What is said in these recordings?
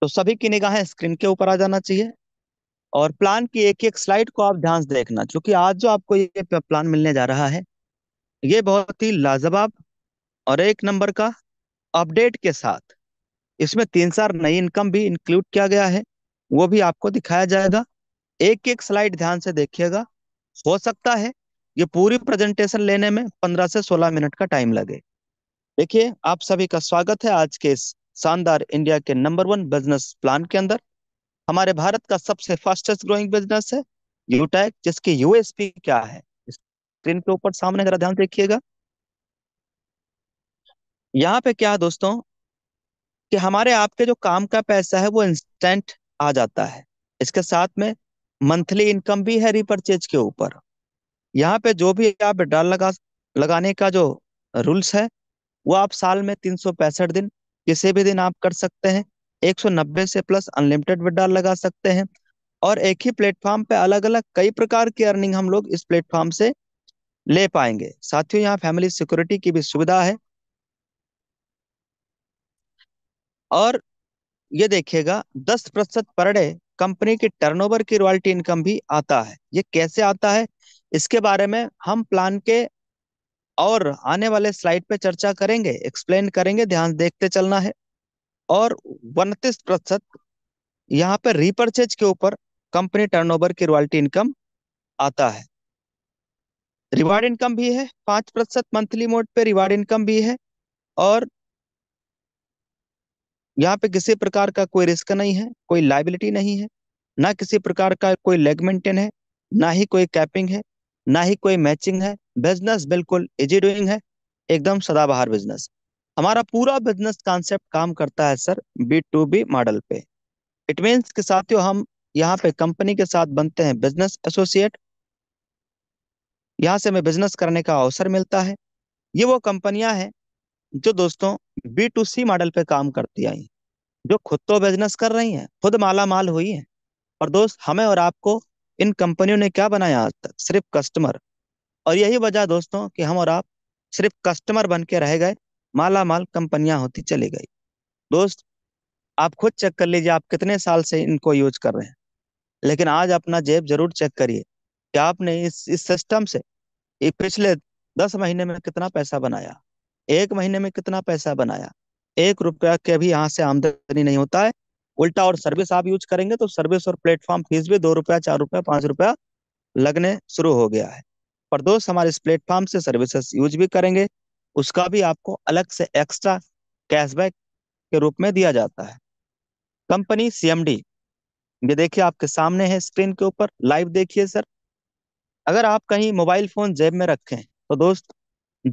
तो सभी की निगाहें स्क्रीन के ऊपर आ जाना चाहिए और प्लान की एक एक स्लाइड को आप ध्यान से देखना क्योंकि आज जो आपको ये प्लान मिलने जा रहा है ये बहुत ही लाजवाब और एक नंबर का अपडेट के साथ इसमें तीन चार नई इनकम भी इंक्लूड किया गया है वो भी आपको दिखाया जाएगा एक एक स्लाइड ध्यान से देखिएगा हो सकता है ये पूरी प्रेजेंटेशन लेने में पंद्रह से सोलह मिनट का टाइम लगे देखिए आप सभी का स्वागत है आज के इस शानदार इंडिया के नंबर वन बिजनेस प्लान के अंदर हमारे भारत का सबसे फास्टेस्ट ग्रोइंग बिजनेस है यूटेक e जिसकी यूएसपी क्या है स्क्रीन के ऊपर सामने जरा ध्यान देखिएगा यहाँ पे क्या है दोस्तों कि हमारे आपके जो काम का पैसा है वो इंस्टेंट आ जाता है इसके साथ में मंथली इनकम भी है रिपर्चेज के ऊपर यहाँ पे जो भी आप डाल लगा लगाने का जो रूल्स है वो आप साल में तीन दिन किसी भी दिन आप कर सकते हैं 190 से प्लस अनलिमिटेड विड्रॉल लगा सकते हैं और एक ही प्लेटफॉर्म पे अलग अलग कई प्रकार की अर्निंग हम लोग इस प्लेटफॉर्म से ले पाएंगे साथियों यहाँ फैमिली सिक्योरिटी की भी सुविधा है और ये देखिएगा दस प्रतिशत पर डे कंपनी के टर्नओवर की रॉयल्टी इनकम भी आता है ये कैसे आता है इसके बारे में हम प्लान के और आने वाले स्लाइड पे चर्चा करेंगे एक्सप्लेन करेंगे ध्यान देखते चलना है और उनतीस प्रतिशत यहाँ पे रिपर्चेज के ऊपर कंपनी टर्नओवर की रॉयल्टी इनकम आता है रिवार्ड इनकम भी है पांच प्रतिशत मंथली मोड पे रिवार्ड इनकम भी है और यहाँ पे किसी प्रकार का कोई रिस्क नहीं है कोई लाइबिलिटी नहीं है ना किसी प्रकार का कोई लेग मेंटेन है ना ही कोई कैपिंग है ना ही कोई मैचिंग है बिजनेस बिल्कुल इजी डूइंग है एकदम सदाबहार बिजनेस हमारा पूरा बिजनेस कॉन्सेप्ट काम करता है sir B to B model पे इट मीन्स के साथियों हम यहाँ पे कंपनी के साथ बनते हैं बिजनेस एसोसिएट यहाँ से हमें बिजनेस करने का अवसर मिलता है ये वो कंपनियां हैं जो दोस्तों बी टू सी मॉडल पे काम करती आई जो खुद तो बिजनेस कर रही हैं खुद माला माल हुई है और दोस्त हमें और आपको इन कंपनियों ने क्या बनाया आज तक सिर्फ कस्टमर और यही वजह दोस्तों कि हम और आप सिर्फ कस्टमर बन के रह गए माला माल कंपनियां होती चली गई दोस्त आप खुद चेक कर लीजिए आप कितने साल से इनको यूज कर रहे हैं लेकिन आज अपना जेब जरूर चेक करिए कि आपने इस इस सिस्टम से ये पिछले दस महीने में कितना पैसा बनाया एक महीने में कितना पैसा बनाया एक रुपया के भी यहाँ से आमदनी नहीं होता है उल्टा और सर्विस आप यूज करेंगे तो सर्विस और प्लेटफॉर्म फीस भी दो रुपया चार रुपया पांच रुपया लगने शुरू हो गया है फरदोस हमारे इस प्लेटफॉर्म से सर्विसेज यूज भी करेंगे उसका भी आपको अलग से एक्स्ट्रा कैशबैक के रूप में दिया जाता है कंपनी सीएमडी ये देखिए आपके सामने है स्क्रीन के ऊपर लाइव देखिए सर अगर आप कहीं मोबाइल फोन जेब में रखें तो दोस्त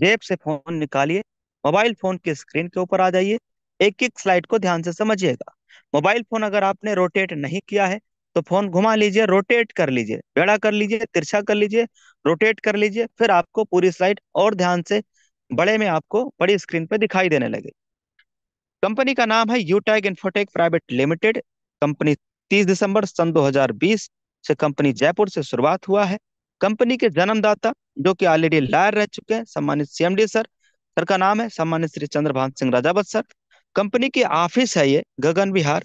जेब से फोन निकालिए मोबाइल फोन के स्क्रीन के ऊपर आ जाइए एक एक स्लाइड को ध्यान से समझिएगा मोबाइल फोन अगर आपने रोटेट नहीं किया है तो फोन घुमा लीजिए रोटेट कर लीजिए बेड़ा कर लीजिए तिरछा कर लीजिए रोटेट कर लीजिए फिर आपको पूरी स्लाइड और ध्यान से बड़े में आपको बड़ी स्क्रीन पर दिखाई देने लगे कंपनी का नाम है UTech Infotech Private Limited company 30 दिसंबर सन 2020 से कंपनी जयपुर से शुरुआत हुआ है कंपनी के जन्मदाता जो कि ऑलरेडी लायर रह चुके हैं सम्मानित सीएमडी सर सर का नाम है सम्मानित श्री चंद्रभान सिंह राजावत सर कंपनी की ऑफिस है ये गगन विहार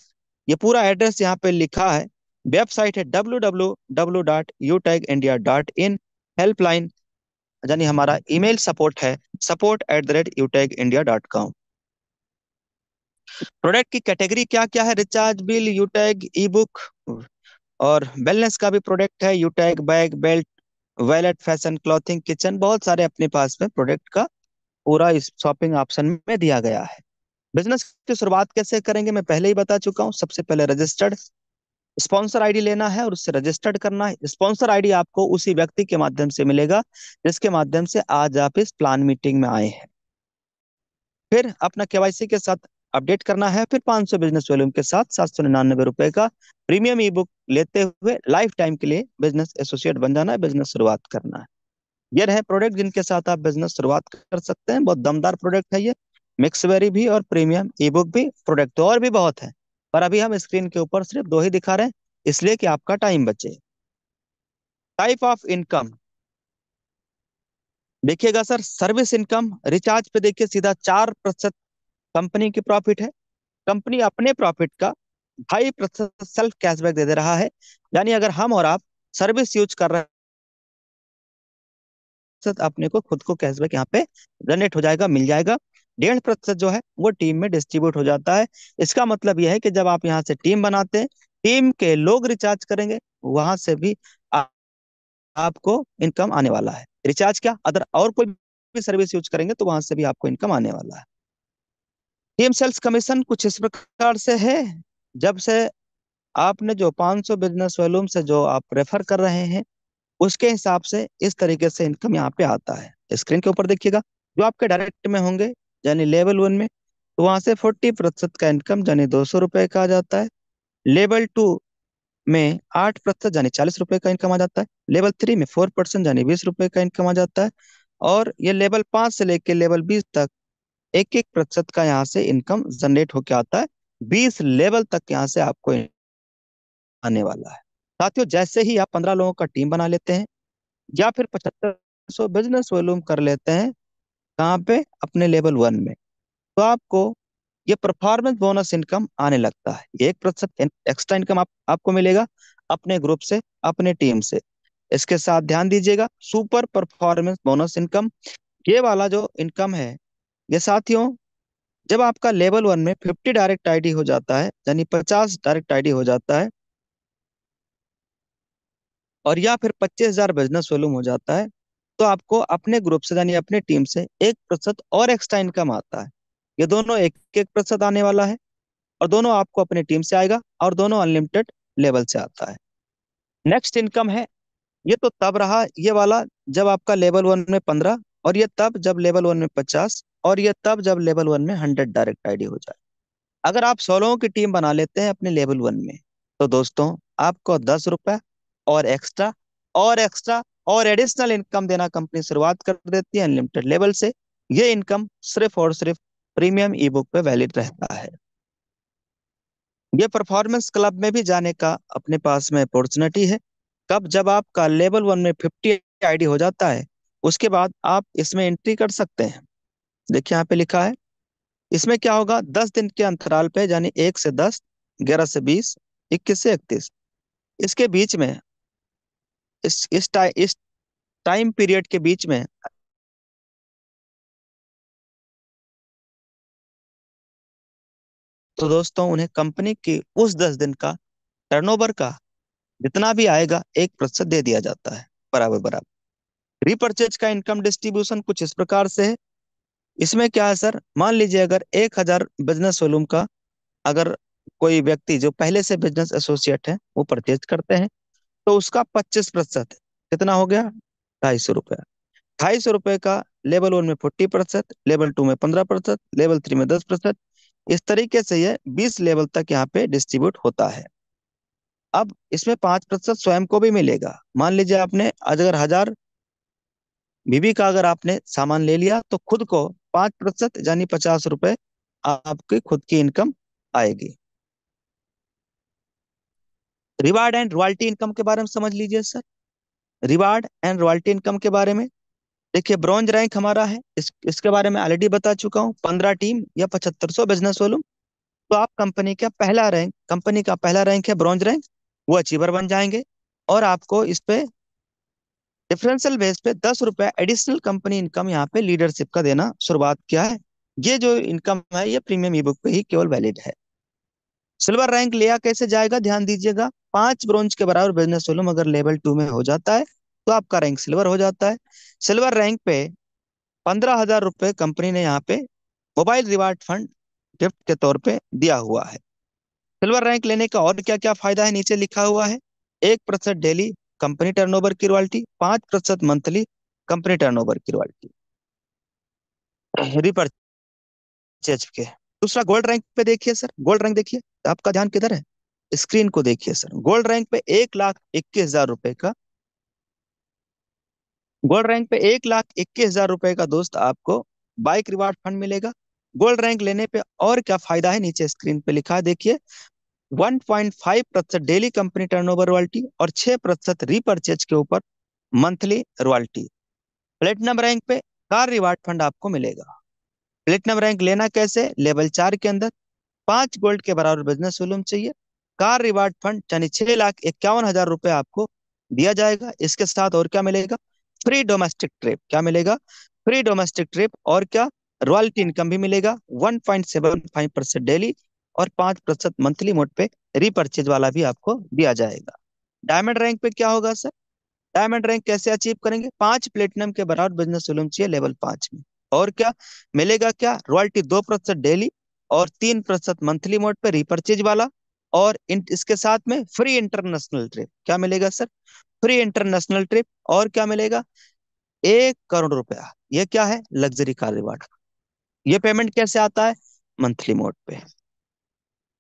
ये पूरा एड्रेस यहाँ पे लिखा है वेबसाइट है W W W dot UTag India dot in helpline यानी हमारा ईमेल सपोर्ट है support at the rate UTag India dot com product की कैटेगरी क्या क्या है recharge bill UTag e book और बैलेंस का भी प्रोडक्ट है UTag bag belt wallet fashion clothing kitchen बहुत सारे अपने पास में प्रोडक्ट का पूरा इस शॉपिंग ऑप्शन में दिया गया है बिजनेस की शुरुआत कैसे करेंगे मैं पहले ही बता चुका हूँ सबसे पहले रजिस्टर्ड स्पॉन्सर आईडी लेना है और उससे रजिस्टर्ड करना है स्पॉन्सर आईडी आपको उसी व्यक्ति के माध्यम से मिलेगा जिसके माध्यम से आज आप इस प्लान मीटिंग में आए हैं फिर अपना केवाईसी के साथ अपडेट करना है फिर 500 बिजनेस वॉल्यूम के साथ सात सौ निन्यानबे रुपए का प्रीमियम ई बुक लेते हुए लाइफ टाइम के लिए बिजनेस एसोसिएट बन जाना है बिजनेस शुरुआत करना है ये रहे प्रोडक्ट जिनके साथ आप बिजनेस शुरुआत कर सकते हैं बहुत दमदार प्रोडक्ट है ये मिक्सवेरी भी और प्रीमियम ई बुक भी प्रोडक्ट तो और भी बहुत है पर अभी हम स्क्रीन के ऊपर सिर्फ दो ही दिखा रहे हैं इसलिए कि आपका टाइम बचे टाइप ऑफ इनकम देखिएगा सर सर्विस इनकम रिचार्ज पे देखिए सीधा चार प्रतिशत कंपनी की प्रॉफिट है कंपनी अपने प्रॉफिट का ढाई प्रतिशत सेल्फ कैशबैक दे दे रहा है यानी अगर हम और आप सर्विस यूज कर रहे तो अपने को खुद को कैशबैक यहाँ पे जनरेट हो जाएगा मिल जाएगा डेढ़ प्रतिशत जो है वो टीम में डिस्ट्रीब्यूट हो जाता है इसका मतलब यह है कि जब आप यहाँ से टीम बनाते हैं टीम के लोग रिचार्ज करेंगे वहां से भी आ, आपको इनकम आने वाला है रिचार्ज क्या अदर और कोई भी सर्विस यूज करेंगे तो वहां से भी आपको इनकम आने वाला है टीम सेल्स कमीशन कुछ इस प्रकार से है जब से आपने जो 500 बिजनेस वॉल्यूम से जो आप रेफर कर रहे हैं उसके हिसाब से इस तरीके से इनकम यहाँ पे आता है स्क्रीन के ऊपर देखिएगा जो आपके डायरेक्ट में होंगे यानी लेवल वन में तो वहां से फोर्टी प्रतिशत का इनकम यानी दो सौ रुपए का आ जाता है लेवल टू में आठ प्रतिशत यानी चालीस रुपए का इनकम आ जाता है लेवल थ्री में फोर परसेंट यानी बीस रुपए का इनकम आ जाता है और ये लेवल पांच से लेकर लेवल बीस तक एक एक प्रतिशत का यहाँ से इनकम जनरेट होकर आता है बीस लेवल तक यहाँ से आपको आने वाला है साथियों जैसे ही आप पंद्रह लोगों का टीम बना लेते हैं या फिर पचहत्तर सौ बिजनेस वॉल्यूम कर लेते हैं कहाँ पे अपने लेवल वन में तो आपको ये परफॉर्मेंस बोनस इनकम आने लगता है एक प्रतिशत एक्स्ट्रा इनकम आप, आपको मिलेगा अपने ग्रुप से अपने टीम से इसके साथ ध्यान दीजिएगा सुपर परफॉर्मेंस बोनस इनकम ये वाला जो इनकम है ये साथियों जब आपका लेवल वन में फिफ्टी डायरेक्ट आईडी हो जाता है यानी पचास डायरेक्ट आईडी हो जाता है और या फिर पच्चीस हजार बिजनेस वॉल्यूम हो जाता है तो आपको अपने ग्रुप से यानी अपने टीम से एक प्रतिशत और एक्स्ट्रा इनकम आता है ये दोनों एक एक प्रतिशत आने वाला है और दोनों आपको अपने टीम से आएगा और दोनों अनलिमिटेड लेवल से आता है नेक्स्ट इनकम है ये तो तब रहा ये वाला जब आपका लेवल वन में पंद्रह और ये तब जब लेवल वन में पचास और ये तब जब लेवल वन में हंड्रेड डायरेक्ट आईडी हो जाए अगर आप सौ लोगों की टीम बना लेते हैं अपने लेवल वन में तो दोस्तों आपको दस रुपए और एक्स्ट्रा और एक्स्ट्रा और एडिशनल इनकम देना कंपनी शुरुआत कर देती है अनलिमिटेड लेवल से ये इनकम सिर्फ और सिर्फ प्रीमियम ई बुक पे वैलिड रहता है ये परफॉर्मेंस क्लब में भी जाने का अपने पास में अपॉर्चुनिटी है कब जब आपका लेवल वन में फिफ्टी आईडी हो जाता है उसके बाद आप इसमें एंट्री कर सकते हैं देखिए यहाँ पे लिखा है इसमें क्या होगा दस दिन के अंतराल पे यानी एक से दस ग्यारह से बीस इक्कीस से इकतीस इसके बीच में इस इस टाइम इस टाइम पीरियड के बीच में तो दोस्तों उन्हें कंपनी के उस दस दिन का टर्नओवर का जितना भी आएगा एक प्रतिशत दे दिया जाता है बराबर बराबर रिपर्चेज का इनकम डिस्ट्रीब्यूशन कुछ इस प्रकार से है इसमें क्या है सर मान लीजिए अगर एक हजार बिजनेस वॉल्यूम का अगर कोई व्यक्ति जो पहले से बिजनेस एसोसिएट है वो परचेज करते हैं तो उसका पच्चीस प्रतिशत कितना हो गया ढाई सौ रुपया ढाई सौ रुपये का लेवल वन में फोर्टी प्रतिशत लेवल टू में पंद्रह प्रतिशत लेवल थ्री में दस प्रतिशत इस तरीके से यह बीस लेवल तक यहाँ पे डिस्ट्रीब्यूट होता है अब इसमें पांच प्रतिशत स्वयं को भी मिलेगा मान लीजिए आपने अगर हजार बीबी का अगर आपने सामान ले लिया तो खुद को पांच प्रतिशत यानी पचास रुपए आपकी खुद की इनकम आएगी रिवार्ड एंड रॉयल्टी इनकम के बारे में समझ लीजिए sir reward and royalty income के बारे में देखिए ब्रॉन्ज रैंक हमारा है इस, इसके बारे में ऑलरेडी बता चुका हूँ पंद्रह टीम या पचहत्तर सौ बिजनेस वॉल्यूम तो आप कंपनी का पहला रैंक कंपनी का पहला रैंक है ब्रॉन्ज रैंक वो अचीवर बन जाएंगे और आपको इस पे डिफरेंशियल बेस पे दस रुपए एडिशनल कंपनी इनकम यहाँ पे लीडरशिप का देना शुरुआत किया है ये जो इनकम है ये प्रीमियम ई बुक पे ही केवल वैलिड है सिल्वर रैंक लिया कैसे जाएगा ध्यान दीजिएगा पांच ब्रोंज के बराबर बिजनेस वॉल्यूम अगर लेवल टू में हो जाता है तो आपका रैंक सिल्वर हो जाता है सिल्वर रैंक पे पंद्रह हजार रुपए कंपनी ने यहाँ पे मोबाइल रिवार्ड फंड गिफ्ट के तौर पे दिया हुआ है सिल्वर रैंक लेने का और क्या क्या फायदा है नीचे लिखा हुआ है एक प्रतिशत डेली कंपनी टर्नओवर की रॉयल्टी पांच प्रतिशत मंथली कंपनी टर्नओवर की रॉयल्टी रिपर्चेज के दूसरा गोल्ड रैंक पे देखिए सर गोल्ड रैंक देखिए आपका ध्यान किधर है स्क्रीन को देखिए सर गोल्ड रैंक पे एक लाख इक्कीस हजार रुपए का गोल्ड रैंक पे एक लाख इक्कीस हजार रुपए का दोस्त आपको बाइक रिवार्ड फंड मिलेगा गोल्ड रैंक लेने पे और क्या फायदा है नीचे स्क्रीन पे लिखा देखिए 1.5 प्रतिशत डेली कंपनी टर्नओवर रॉयल्टी और 6 प्रतिशत रिपर्चेज के ऊपर मंथली रॉयल्टी प्लेटिनम रैंक पे कार रिवार्ड फंड आपको मिलेगा प्लेटिनम रैंक लेना कैसे लेवल चार के अंदर पांच गोल्ड के बराबर बिजनेस वॉल्यूम चाहिए कार रिवार्ड फंड यानी छह लाख इक्यावन हजार रुपए आपको दिया जाएगा इसके साथ और क्या मिलेगा फ्री डोमेस्टिक ट्रिप क्या मिलेगा फ्री डोमेस्टिक ट्रिप और क्या रॉयल्टी इनकम भी मिलेगा 1.75 परसेंट डेली और 5 प्रतिशत मंथली मोड पे रिपर्चेज वाला भी आपको दिया जाएगा डायमंड रैंक पे क्या होगा सर डायमंड रैंक कैसे अचीव करेंगे पांच प्लेटिनम के बराबर बिजनेस वॉल्यूम चाहिए लेवल पांच में और क्या मिलेगा क्या रॉयल्टी दो प्रतिशत डेली और तीन प्रतिशत मंथली मोड पे रिपर्चेज वाला और इसके साथ में फ्री इंटरनेशनल ट्रिप क्या मिलेगा सर फ्री इंटरनेशनल ट्रिप और क्या मिलेगा एक करोड़ रुपया ये क्या है लग्जरी कार रिवार्ड ये पेमेंट कैसे आता है मंथली मोड पे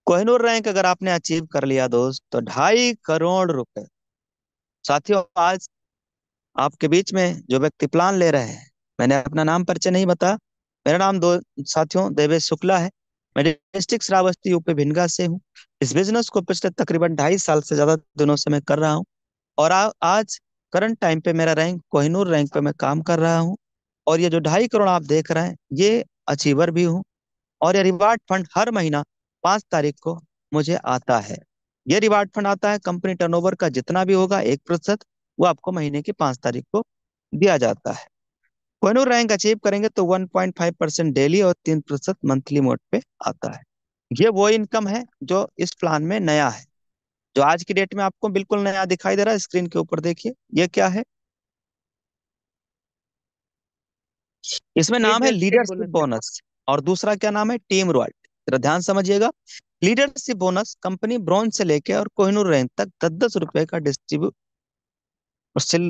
कोहनूर रैंक अगर आपने अचीव कर लिया दोस्त तो ढाई करोड़ रुपए साथियों आज आपके बीच में जो व्यक्ति प्लान ले रहे हैं मैंने अपना नाम परिचय नहीं बताया मेरा नाम दो साथियों देवेश शुक्ला है मैं डिस्ट्रिक्ट श्रावस्ती यूपी भिनगा से हूँ इस बिजनेस को पिछले तकरीबन ढाई साल से ज्यादा दिनों से मैं कर रहा हूँ और आ, आज करंट टाइम पे मेरा रैंक कोहिनूर रैंक पे मैं काम कर रहा हूँ और ये जो ढाई करोड़ आप देख रहे हैं ये अचीवर भी हूँ और ये रिवार्ड फंड हर महीना पांच तारीख को मुझे आता है ये रिवार्ड फंड आता है कंपनी टर्नओवर का जितना भी होगा एक प्रतिशत वो आपको महीने की पांच तारीख को दिया जाता है कोहिनूर रैंक अचीव करेंगे तो 1.5 परसेंट डेली और तीन प्रतिशत मंथली मोड पे आता है ये वो इनकम है जो इस प्लान में नया है जो आज की डेट में आपको बिल्कुल नया दिखाई दे रहा है स्क्रीन के ऊपर देखिए ये क्या है इसमें नाम है लीडरशिप बोनस और दूसरा क्या नाम है टीम रॉयल्टी ध्यान समझिएगा लीडरशिप बोनस कंपनी ब्रॉन्ज से लेके और कोहिनूर रैंक तक दस दस रुपए का डिस्ट्रीब्यूट और सिल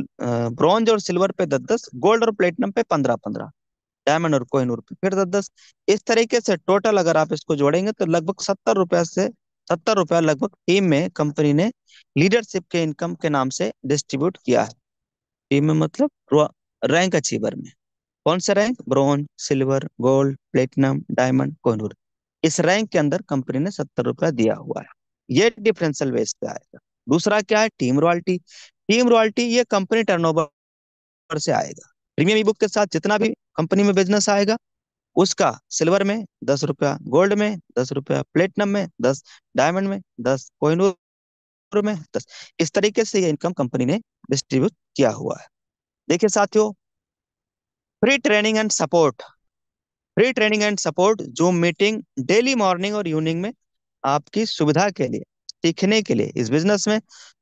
ब्रॉन्ज और सिल्वर पे दस दस गोल्ड और प्लेटिनम पे पंद्रह पंद्रह डायमंड और कोहिनूर पे फिर दस दस इस तरीके से टोटल अगर आप इसको जोड़ेंगे तो लगभग सत्तर रुपया से सत्तर रुपया लगभग टीम में कंपनी ने लीडरशिप के इनकम के नाम से डिस्ट्रीब्यूट किया है टीम में मतलब रैंक अचीवर में कौन सा rank bronze silver gold platinum diamond Kohinoor इस रैंक के अंदर कंपनी ने सत्तर रुपया दिया हुआ है ये डिफरेंशियल बेस पे आएगा दूसरा क्या है टीम रॉयल्टी टीम रॉयल्टी ये कंपनी टर्नओवर से आएगा प्रीमियम ई बुक के साथ जितना भी कंपनी में बिजनेस आएगा उसका सिल्वर में दस रुपया गोल्ड में दस रुपया प्लेटिनम में दस डायमंड में दस कोइनूर में दस इस तरीके से ये इनकम कंपनी ने डिस्ट्रीब्यूट किया हुआ है देखिए साथियों free training and support free training and support Zoom meeting daily morning और इवनिंग में आपकी सुविधा के लिए सीखने के लिए इस बिजनेस में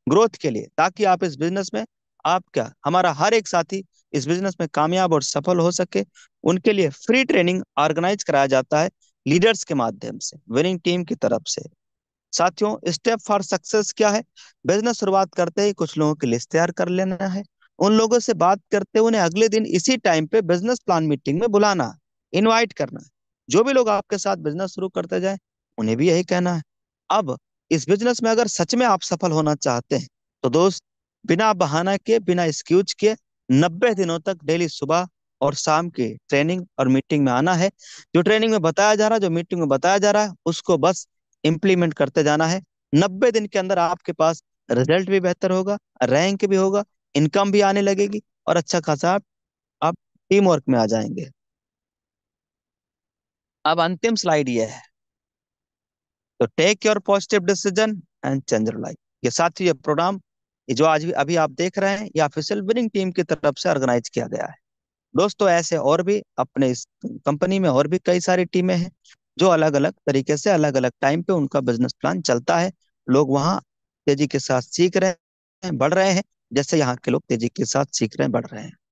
ग्रोथ के लिए ताकि आप इस बिजनेस में आप क्या हमारा हर एक साथी इस बिजनेस में कामयाब और सफल हो सके उनके लिए फ्री ट्रेनिंग ऑर्गेनाइज कराया जाता है लीडर्स के माध्यम से विनिंग टीम की तरफ से साथियों स्टेप फॉर सक्सेस क्या है बिजनेस शुरुआत करते ही कुछ लोगों की लिस्ट तैयार कर लेना है उन लोगों से बात करते उन्हें अगले दिन इसी टाइम पे बिजनेस प्लान मीटिंग में बुलाना इनवाइट करना जो भी लोग आपके साथ बिजनेस शुरू करते जाए उन्हें भी यही कहना है अब इस बिजनेस में अगर सच में आप सफल होना चाहते हैं तो दोस्त बिना बहाना के बिना एक्सक्यूज के नब्बे दिनों तक डेली सुबह और शाम के ट्रेनिंग और मीटिंग में आना है जो ट्रेनिंग में बताया जा रहा है जो मीटिंग में बताया जा रहा है उसको बस इम्प्लीमेंट करते जाना है नब्बे दिन के अंदर आपके पास रिजल्ट भी बेहतर होगा रैंक भी होगा इनकम भी आने लगेगी और अच्छा खासा आप, आप टीम वर्क में आ जाएंगे अब अंतिम स्लाइड यह है तो take your positive decision and change your life ये साथियों ये प्रोग्राम ये जो आज भी अभी आप देख रहे हैं ये ऑफिशियल विनिंग टीम की तरफ से ऑर्गेनाइज किया गया है दोस्तों ऐसे और भी अपने इस कंपनी में और भी कई सारी टीमें हैं जो अलग अलग तरीके से अलग अलग टाइम पे उनका बिजनेस प्लान चलता है लोग वहाँ तेजी के साथ सीख रहे हैं बढ़ रहे हैं जैसे यहाँ के लोग तेजी के साथ सीख रहे हैं बढ़ रहे हैं